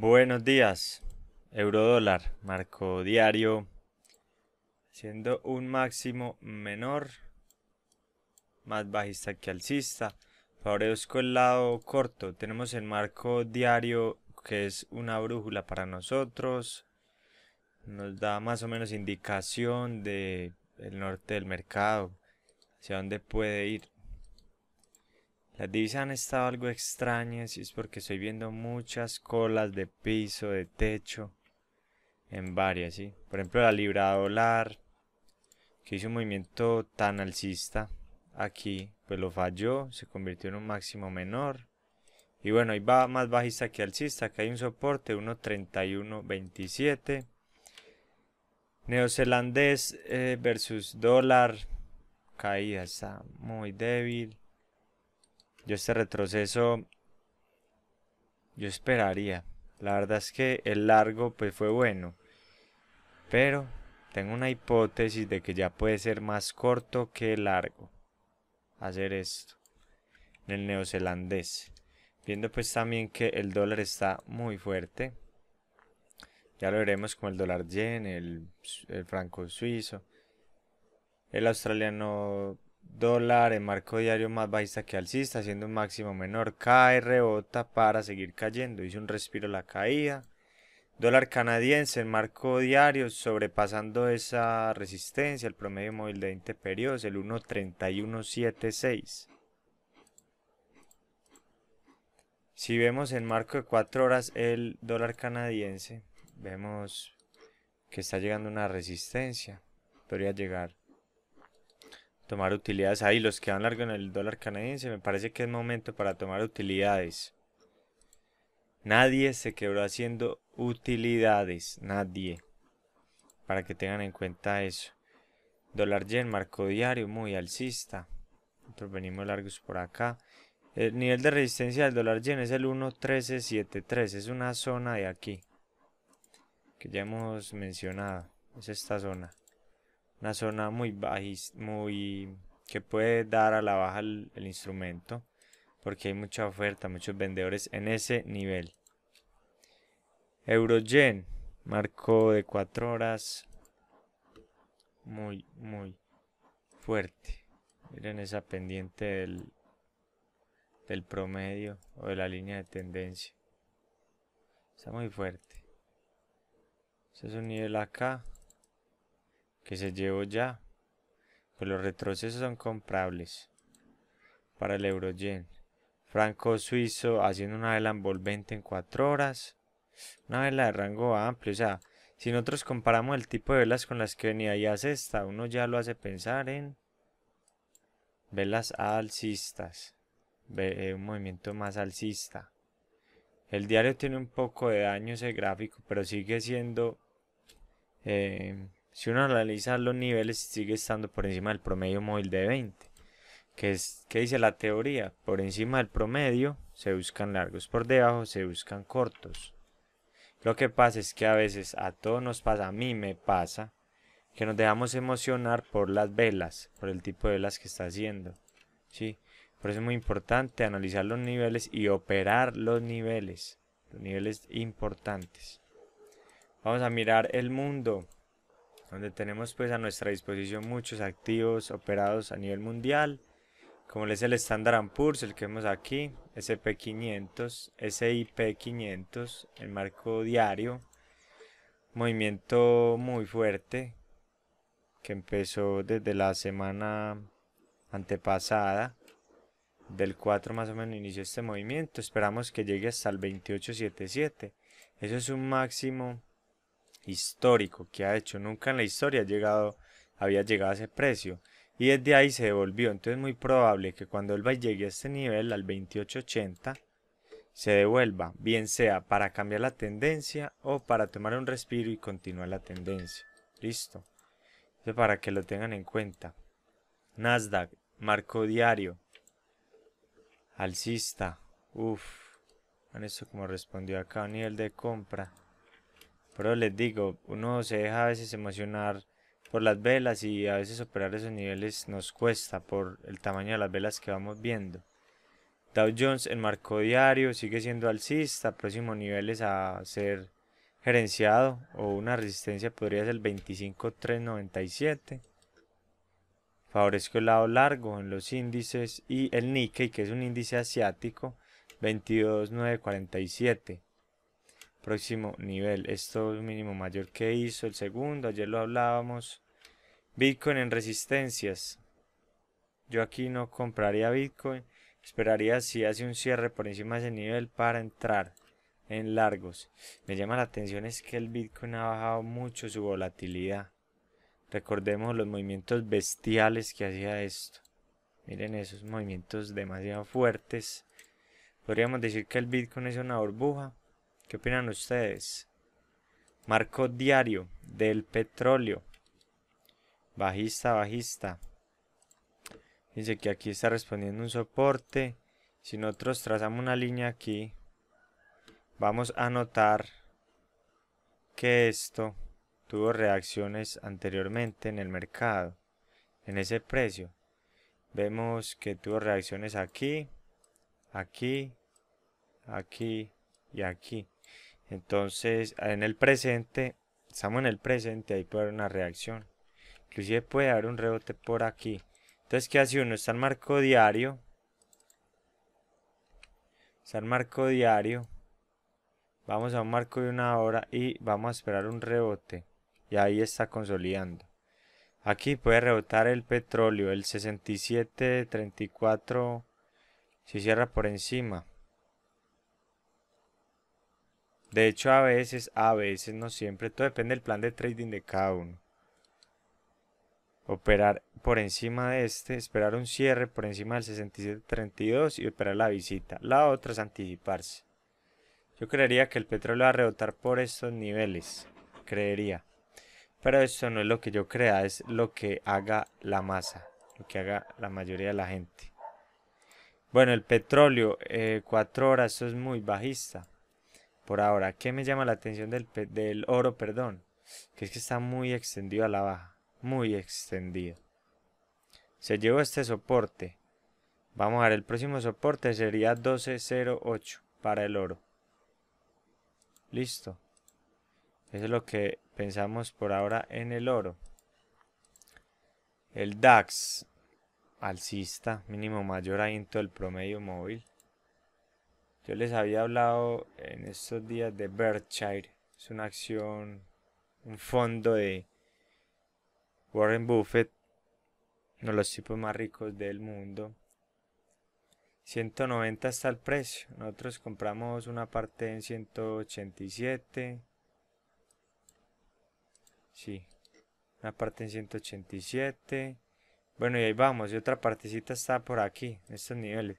Buenos días, dólar, marco diario, siendo un máximo menor, más bajista que alcista. Favorezco el lado corto, tenemos el marco diario que es una brújula para nosotros, nos da más o menos indicación de norte del mercado, hacia dónde puede ir. Las divisas han estado algo extrañas y es porque estoy viendo muchas colas de piso, de techo, en varias, ¿sí? Por ejemplo, la libra dólar, que hizo un movimiento tan alcista aquí, pues lo falló, se convirtió en un máximo menor. Y bueno, ahí va más bajista que alcista, que hay un soporte 1.3127. Neozelandés eh, versus dólar, caída, está muy débil. Yo este retroceso, yo esperaría. La verdad es que el largo pues fue bueno. Pero tengo una hipótesis de que ya puede ser más corto que largo hacer esto en el neozelandés viendo pues también que el dólar está muy fuerte ya lo veremos con el dólar yen el, el franco suizo el australiano Dólar en marco diario más bajista que alcista, haciendo un máximo menor. Cae, rebota para seguir cayendo. Hizo un respiro la caída. Dólar canadiense en marco diario, sobrepasando esa resistencia, el promedio móvil de 20 periodos, el 1.3176. Si vemos en marco de 4 horas el dólar canadiense, vemos que está llegando una resistencia. Podría llegar tomar utilidades ahí. Los que van largo en el dólar canadiense, me parece que es momento para tomar utilidades. Nadie se quebró haciendo utilidades, nadie. Para que tengan en cuenta eso. Dólar yen, marco diario, muy alcista. Nosotros venimos largos por acá. El nivel de resistencia del dólar yen es el 1.1373, es una zona de aquí. Que ya hemos mencionado, es esta zona una zona muy bajis, muy que puede dar a la baja el, instrumento porque hay mucha oferta, muchos vendedores en ese nivel. Eurogen, marcó de 4 horas muy, muy fuerte. Miren esa pendiente del, del promedio o de la línea de tendencia. Está muy fuerte. Ese es un nivel acá que se llevó ya. Pues los retrocesos son comprables para el Yen. Franco suizo haciendo una vela envolvente en 4 horas. Una vela de rango amplio. O sea, si nosotros comparamos el tipo de velas con las que venía y esta, uno ya lo hace pensar en velas alcistas. Eh, un movimiento más alcista. El diario tiene un poco de daño ese gráfico, pero sigue siendo eh, si uno analiza los niveles, sigue estando por encima del promedio móvil de 20. ¿Qué es, que dice la teoría? Por encima del promedio se buscan largos, por debajo se buscan cortos. Lo que pasa es que a veces a todos nos pasa, a mí me pasa, que nos dejamos emocionar por las velas, por el tipo de velas que está haciendo. ¿sí? Por eso es muy importante analizar los niveles y operar los niveles, los niveles importantes. Vamos a mirar el mundo donde tenemos pues a nuestra disposición muchos activos operados a nivel mundial, como es el Standard Poor's, el que vemos aquí, SP500, SIP500, el marco diario, movimiento muy fuerte que empezó desde la semana antepasada, del 4 más o menos inició este movimiento, esperamos que llegue hasta el 2877, eso es un máximo histórico que ha hecho. Nunca en la historia ha llegado, había llegado a ese precio. Y desde ahí se devolvió. Entonces muy probable que cuando él llegue a este nivel, al 2880, se devuelva, bien sea para cambiar la tendencia o para tomar un respiro y continuar la tendencia. Listo. para que lo tengan en cuenta. Nasdaq, marco diario. Alcista. Uff. con eso como respondió acá a nivel de compra. Pero les digo, uno se deja a veces emocionar por las velas y a veces operar esos niveles nos cuesta por el tamaño de las velas que vamos viendo. Dow Jones en marco diario sigue siendo alcista, próximo niveles a ser gerenciado o una resistencia podría ser el 25.397. Favorezco el lado largo en los índices y el Nikkei, que es un índice asiático, 22.947 próximo nivel. Esto es un mínimo mayor que hizo el segundo. Ayer lo hablábamos. Bitcoin en resistencias. Yo aquí no compraría Bitcoin. Esperaría si hace un cierre por encima de ese nivel para entrar en largos. Me llama la atención es que el Bitcoin ha bajado mucho su volatilidad. Recordemos los movimientos bestiales que hacía esto. Miren esos movimientos demasiado fuertes. Podríamos decir que el Bitcoin es una burbuja ¿Qué opinan ustedes? Marco diario del petróleo. Bajista, bajista. Dice que aquí está respondiendo un soporte. Si nosotros trazamos una línea aquí, vamos a notar que esto tuvo reacciones anteriormente en el mercado, en ese precio. Vemos que tuvo reacciones aquí, aquí, aquí y aquí. Entonces, en el presente, estamos en el presente, ahí puede haber una reacción. Inclusive puede haber un rebote por aquí. Entonces, ¿qué hace uno? Está en marco diario. Está en marco diario. Vamos a un marco de una hora y vamos a esperar un rebote. Y ahí está consolidando. Aquí puede rebotar el petróleo, el 67.34 si se cierra por encima. De hecho, a veces, a veces, no siempre. Todo depende del plan de trading de cada uno. Operar por encima de este, esperar un cierre por encima del 67.32 y operar la visita. La otra es anticiparse. Yo creería que el petróleo va a rebotar por estos niveles. Creería. Pero eso no es lo que yo crea, es lo que haga la masa. Lo que haga la mayoría de la gente. Bueno, el petróleo, 4 eh, horas, eso es muy bajista. Por ahora, ¿qué me llama la atención del, oro, perdón? Que es que está muy extendido a la baja. Muy extendido. Se llevó este soporte. Vamos a ver, el próximo soporte sería 1208 para el oro. Listo. Eso es lo que pensamos por ahora en el oro. El DAX alcista, mínimo mayor ahí en todo el promedio móvil. Yo les había hablado en estos días de Berkshire. Es una acción, un fondo de Warren Buffett, uno de los tipos más ricos del mundo. 190 está el precio. Nosotros compramos una parte en 187. Sí, una parte en 187. Bueno, y ahí vamos. Y otra partecita está por aquí, en estos niveles.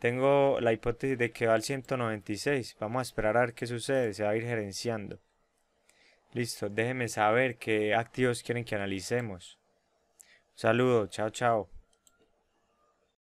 Tengo la hipótesis de que va al 196. Vamos a esperar a ver qué sucede. Se va a ir gerenciando. Listo, déjenme saber qué activos quieren que analicemos. Un saludo, chao, chao.